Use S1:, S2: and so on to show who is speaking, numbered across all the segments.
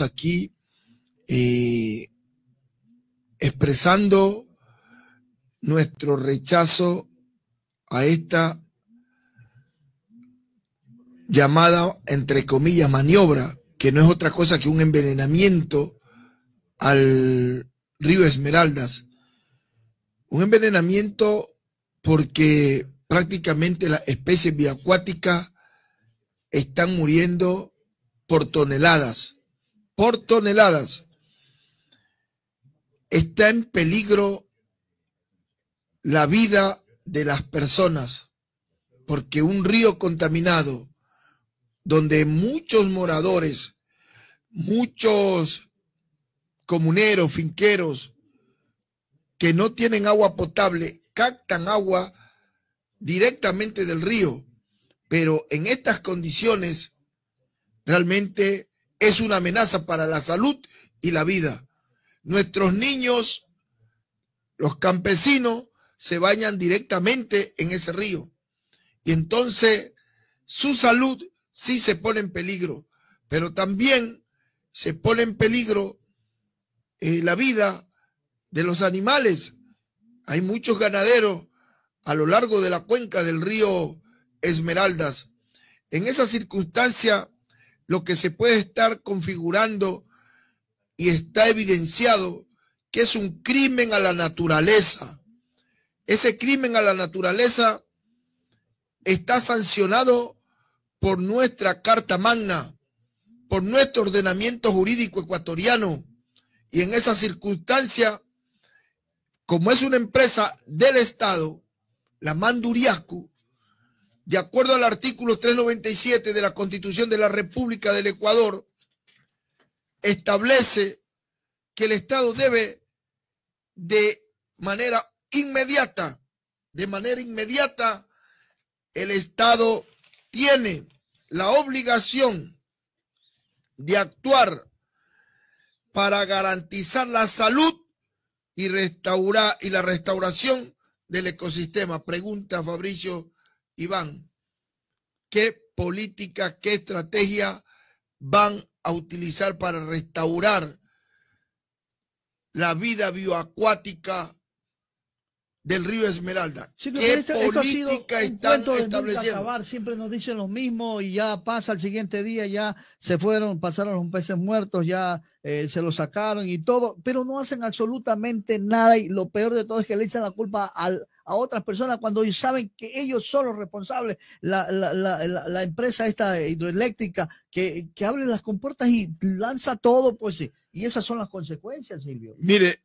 S1: aquí eh, expresando nuestro rechazo a esta llamada, entre comillas, maniobra, que no es otra cosa que un envenenamiento al río Esmeraldas. Un envenenamiento porque prácticamente las especies bioacuáticas están muriendo por toneladas por toneladas. Está en peligro la vida de las personas, porque un río contaminado, donde muchos moradores, muchos comuneros, finqueros, que no tienen agua potable, captan agua directamente del río, pero en estas condiciones realmente es una amenaza para la salud y la vida. Nuestros niños, los campesinos, se bañan directamente en ese río. Y entonces su salud sí se pone en peligro, pero también se pone en peligro eh, la vida de los animales. Hay muchos ganaderos a lo largo de la cuenca del río Esmeraldas. En esa circunstancia, lo que se puede estar configurando y está evidenciado que es un crimen a la naturaleza. Ese crimen a la naturaleza está sancionado por nuestra Carta Magna, por nuestro ordenamiento jurídico ecuatoriano. Y en esa circunstancia, como es una empresa del Estado, la Manduriascu, de acuerdo al artículo 397 de la Constitución de la República del Ecuador, establece que el Estado debe de manera inmediata, de manera inmediata, el Estado tiene la obligación de actuar para garantizar la salud y restaurar y la restauración del ecosistema. Pregunta Fabricio Iván, qué política, qué estrategia van a utilizar para restaurar la vida bioacuática del río Esmeralda. ¿Qué política están estableciendo?
S2: Siempre nos dicen lo mismo y ya pasa el siguiente día, ya se fueron, pasaron los peces muertos, ya eh, se los sacaron y todo, pero no hacen absolutamente nada y lo peor de todo es que le echan la culpa al, a otras personas cuando ellos saben que ellos son los responsables, la, empresa esta hidroeléctrica que, abre las compuertas y lanza
S1: todo, pues, y esas son las
S2: consecuencias,
S1: Silvio. Mire,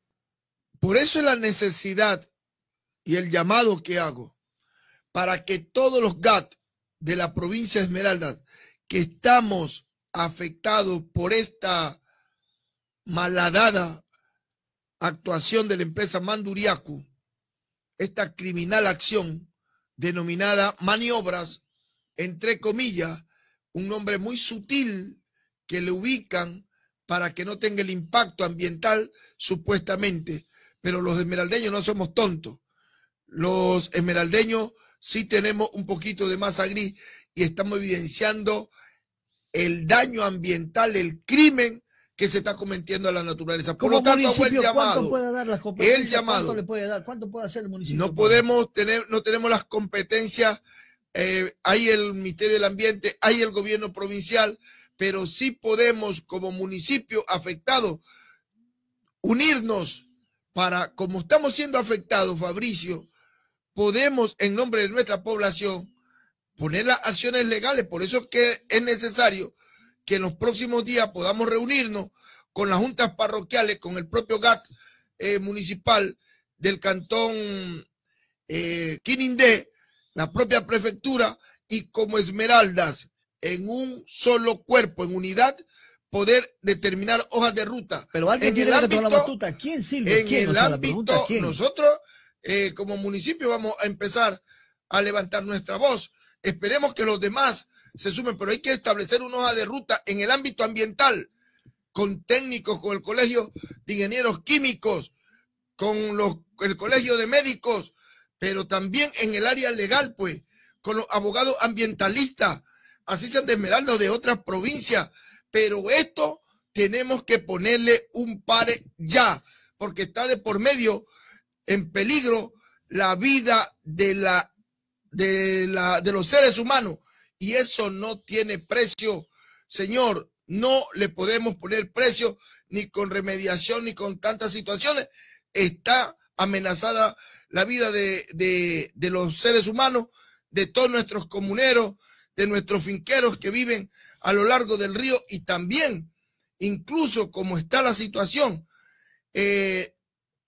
S1: por eso es la necesidad y el llamado que hago para que todos los GAT de la provincia de Esmeralda que estamos afectados por esta malhadada actuación de la empresa Manduriacu, esta criminal acción denominada maniobras, entre comillas, un nombre muy sutil que le ubican para que no tenga el impacto ambiental supuestamente. Pero los esmeraldeños no somos tontos. Los esmeraldeños sí tenemos un poquito de masa gris y estamos evidenciando el daño ambiental, el crimen que se está cometiendo a la naturaleza. Por lo tanto, el llamado.
S2: ¿Cuánto le puede dar? ¿Cuánto puede hacer el municipio? No
S1: podemos tener, no tenemos las competencias. Eh, hay el Ministerio del Ambiente, hay el gobierno provincial, pero sí podemos, como municipio afectado, unirnos para, como estamos siendo afectados, Fabricio, podemos, en nombre de nuestra población, poner las acciones legales. Por eso es que es necesario que en los próximos días podamos reunirnos con las juntas parroquiales, con el propio GAT eh, municipal del cantón eh, Quinindé, la propia prefectura y como esmeraldas en un solo cuerpo, en unidad, poder determinar hojas de ruta. Pero alguien tiene el la batuta.
S2: ¿Quién sirve? En ¿Quién? el
S1: nosotros eh, como municipio vamos a empezar a levantar nuestra voz. Esperemos que los demás se sumen, pero hay que establecer una hoja de ruta en el ámbito ambiental, con técnicos, con el Colegio de Ingenieros Químicos, con los, el Colegio de Médicos, pero también en el área legal, pues, con los abogados ambientalistas, así sean de Esmeralda de otras provincias. Pero esto tenemos que ponerle un pare ya, porque está de por medio en peligro la vida de, la, de, la, de los seres humanos y eso no tiene precio. Señor, no le podemos poner precio ni con remediación ni con tantas situaciones. Está amenazada la vida de, los seres humanos, de todos nuestros comuneros, de nuestros finqueros que viven a lo largo del río y también, incluso como está la situación, eh,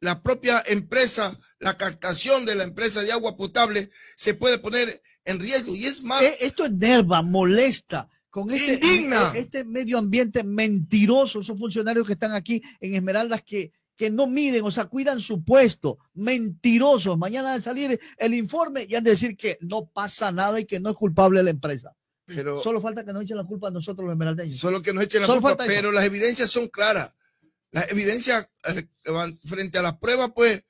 S1: la propia empresa, la captación de la empresa de agua potable se puede poner en riesgo. Y es más. Eh,
S2: esto es enerva, molesta. Con este, este medio ambiente mentiroso, esos funcionarios que están aquí en Esmeraldas que, no miden, o sea, cuidan su puesto, mentirosos. Mañana de salir el informe y han de decir que no pasa nada y que no es culpable la empresa. Pero solo falta que nos echen la culpa a nosotros los esmeraldeños. Solo que nos echen la culpa, pero las evidencias
S1: son claras. Las evidencias eh, frente a las pruebas, pues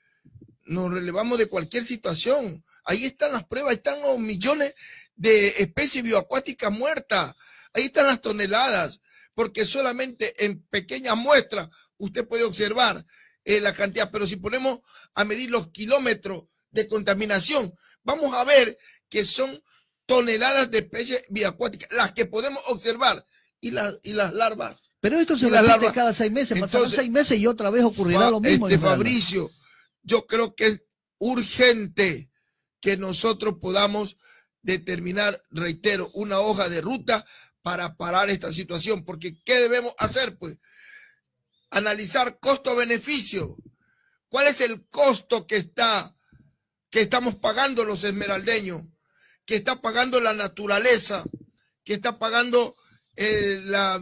S1: nos relevamos de cualquier situación. Ahí están las pruebas, están los millones de especies bioacuáticas muertas. Ahí están las toneladas, porque solamente en pequeñas muestras usted puede observar eh, la cantidad. Pero si ponemos a medir los kilómetros de contaminación, vamos a ver que son toneladas de especies bioacuáticas las que podemos observar y, las larvas. Pero esto se repite cada
S2: seis meses, pasaron seis meses y otra vez ocurrirá lo mismo. De este Fabricio,
S1: yo creo que es urgente que nosotros podamos determinar, reitero, una hoja de ruta para parar esta situación. Porque ¿qué debemos hacer? Pues analizar costo-beneficio. ¿Cuál es el costo que está que estamos pagando los esmeraldeños, qué está pagando la naturaleza, que está pagando eh, la,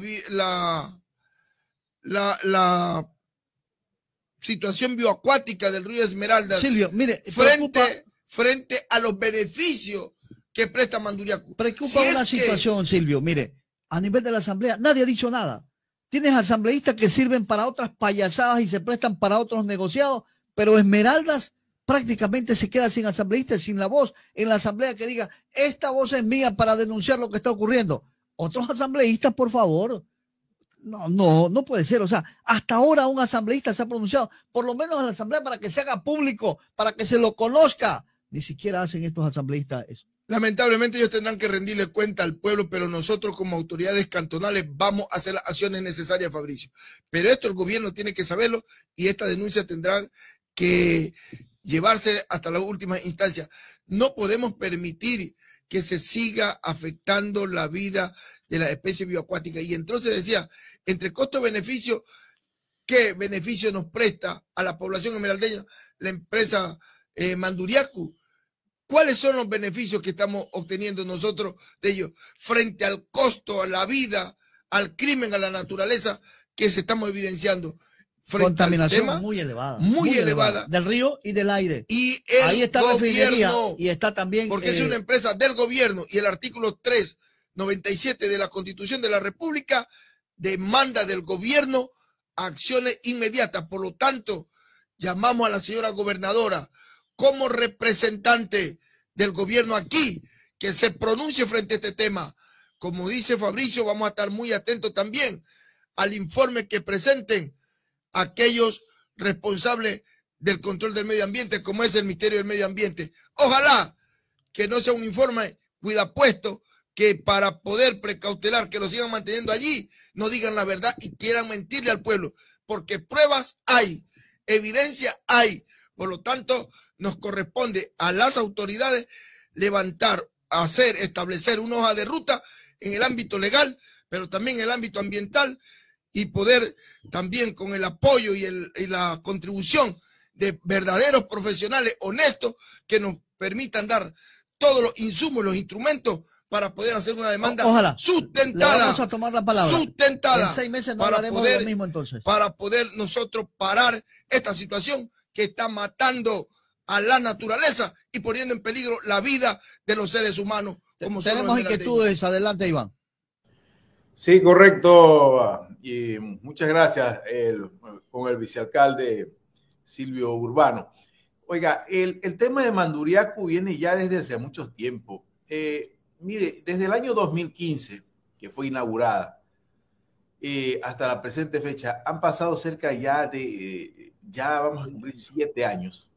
S1: la, la, situación bioacuática del río Esmeralda. Silvio, mire, frente preocupa, frente a los beneficios que presta Manduriacu. Preocupa una situación,
S2: Silvio. Mire, a nivel de la Asamblea, nadie ha dicho nada. Tienes asambleístas que sirven para otras payasadas y se prestan para otros negociados, pero Esmeraldas prácticamente se queda sin asambleístas, sin la voz en la asamblea que diga, esta voz es mía para denunciar lo que está ocurriendo. Otros asambleístas, por favor. No, no, no puede ser. O sea, hasta ahora un asambleísta se ha pronunciado, por lo menos en la asamblea, para que se haga público,
S1: para que se lo conozca.
S2: Ni siquiera hacen estos asambleístas
S1: eso. Lamentablemente ellos tendrán que rendirle cuenta al pueblo, pero nosotros como autoridades cantonales vamos a hacer las acciones necesarias, Fabricio. Pero esto el gobierno tiene que saberlo y esta denuncia tendrá que llevarse hasta la última instancia. No podemos permitir que se siga afectando la vida de la especie bioacuática Y entonces decía, entre costo-beneficio, ¿qué beneficio nos presta a la población emeraldeña la empresa eh, Manduriacu? ¿Cuáles son los beneficios que estamos obteniendo nosotros de ellos frente al costo, a la vida, al crimen, a la naturaleza que se estamos evidenciando? Contaminación
S2: muy elevada. Muy, elevada,
S1: Del río y del aire. Y Ahí está gobierno. Y está también. Porque es eh, una empresa del gobierno y el artículo 397 de la Constitución de la República demanda del gobierno acciones inmediatas. Por lo tanto, llamamos a la señora gobernadora como representante del gobierno aquí que se pronuncie frente a este tema. Como dice Fabricio, vamos a estar muy atentos también al informe que presenten aquellos responsables del control del medio ambiente, como es el Ministerio del Medio Ambiente. Ojalá que no sea un informe cuidapuesto, que para poder precautelar que lo sigan manteniendo allí, no digan la verdad y quieran mentirle al pueblo, porque pruebas hay, evidencia hay. Por lo tanto, nos corresponde a las autoridades levantar, hacer, establecer una hoja de ruta en el ámbito legal, pero también en el ámbito ambiental y poder también con el apoyo y, la contribución de verdaderos profesionales honestos que nos permitan dar todos los insumos, los instrumentos para poder hacer una demanda sustentada. a
S2: tomar la palabra. Sustentada. seis meses entonces.
S1: Para poder nosotros parar esta situación que está matando a la naturaleza y poniendo en peligro la vida de los seres humanos. Como Tenemos inquietudes.
S2: Adelante, Iván.
S3: Sí, correcto. Y muchas gracias con el vicealcalde Silvio Urbano. Oiga, el, el, tema de Manduriacu viene ya desde hace mucho tiempo. Eh, mire, desde el año 2015, que fue inaugurada, eh, hasta la presente fecha, han pasado cerca ya de ya vamos a cumplir siete años,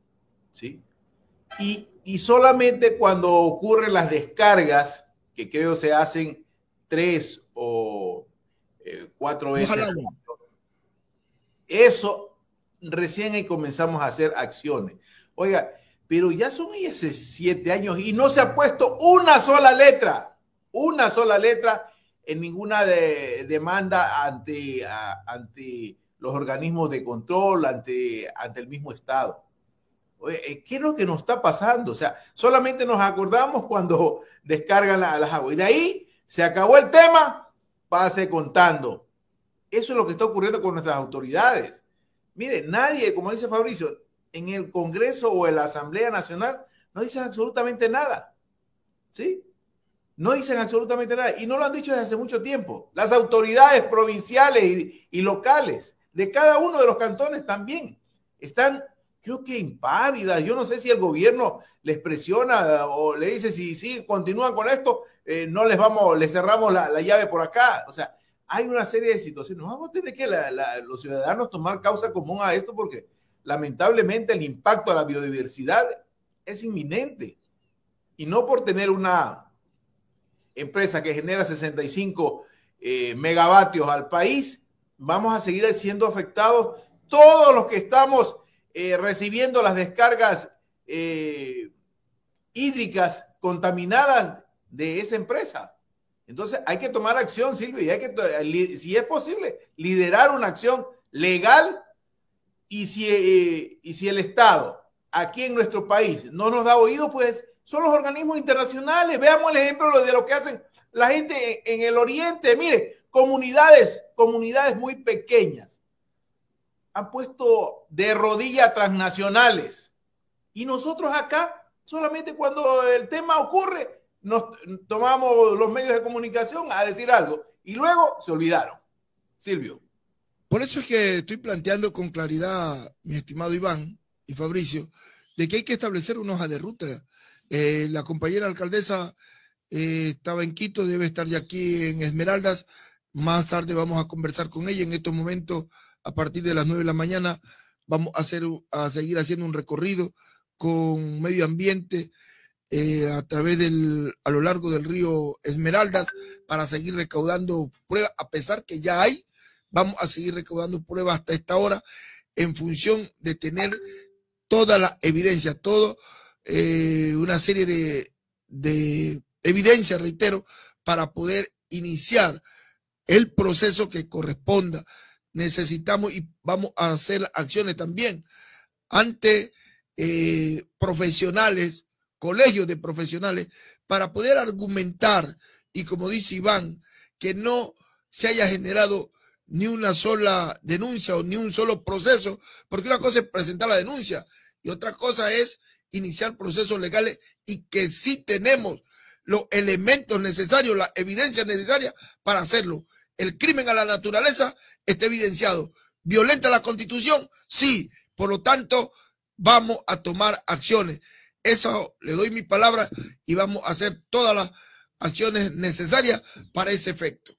S3: ¿sí? Y, solamente cuando ocurren las descargas, que creo se hacen tres o eh, cuatro veces, eso recién ahí comenzamos a hacer acciones. Oiga, pero ya son ese siete años y no se ha puesto una sola letra, una sola letra en ninguna demanda ante, ante los organismos de control, ante, ante el mismo Estado. Oye, eh, ¿qué es lo que nos está pasando? O sea, solamente nos acordamos cuando descargan las aguas. Y de ahí se acabó el tema, pase contando. Eso es lo que está ocurriendo con nuestras autoridades. Mire, nadie, como dice Fabricio, en el Congreso o en la Asamblea Nacional no dicen absolutamente nada. ¿Sí? No dicen absolutamente nada. Y no lo han dicho desde hace mucho tiempo. Las autoridades provinciales y locales de cada uno de los cantones también. Están, creo que impávidas. Yo no sé si el gobierno les presiona eh, o le dice si, si continúan con esto, eh, no les vamos, les cerramos la, llave por acá. O sea, hay una serie de situaciones. Vamos a tener que los ciudadanos tomar causa común a esto porque lamentablemente el impacto a la biodiversidad es inminente. Y no por tener una empresa que genera 65 eh, megavatios al país, vamos a seguir siendo afectados todos los que estamos eh, recibiendo las descargas eh, hídricas contaminadas de esa empresa. Entonces hay que tomar acción, Silvio, y hay que, si es posible, liderar una acción legal y si, eh, y si el Estado aquí en nuestro país no nos da oído, pues son los organismos internacionales. Veamos el ejemplo de lo que hacen la gente en el Oriente. Mire, comunidades comunidades muy pequeñas han puesto de rodillas transnacionales. Y nosotros acá, solamente cuando el tema ocurre, nos tomamos los medios de comunicación a decir algo y luego se olvidaron. Silvio.
S1: Por eso es que estoy planteando con claridad, mi estimado Iván y Fabricio, de que hay que establecer una hoja de ruta. Eh, la compañera alcaldesa eh, estaba en Quito, debe estar ya aquí en Esmeraldas más tarde vamos a conversar con ella. En estos momentos, a partir de las 9 de la mañana, vamos a, hacer, a seguir haciendo un recorrido con medio ambiente eh, a través del, a lo largo del río Esmeraldas para seguir recaudando pruebas, a pesar que ya hay, vamos a seguir recaudando pruebas hasta esta hora en función de tener toda la evidencia, todo eh, una serie de, de reitero, para poder iniciar el proceso que corresponda. Necesitamos y vamos a hacer acciones también ante eh, profesionales, colegios de profesionales, para poder argumentar y como dice Iván, que no se haya generado ni una sola denuncia o ni un solo proceso, porque una cosa es presentar la denuncia y otra cosa es iniciar procesos legales y que sí tenemos los elementos necesarios, la evidencia necesaria para hacerlo el crimen a la naturaleza está evidenciado. ¿Violenta la constitución? Sí. Por lo tanto, vamos a tomar acciones. Eso le doy mi palabra y vamos a hacer todas las acciones necesarias para ese efecto.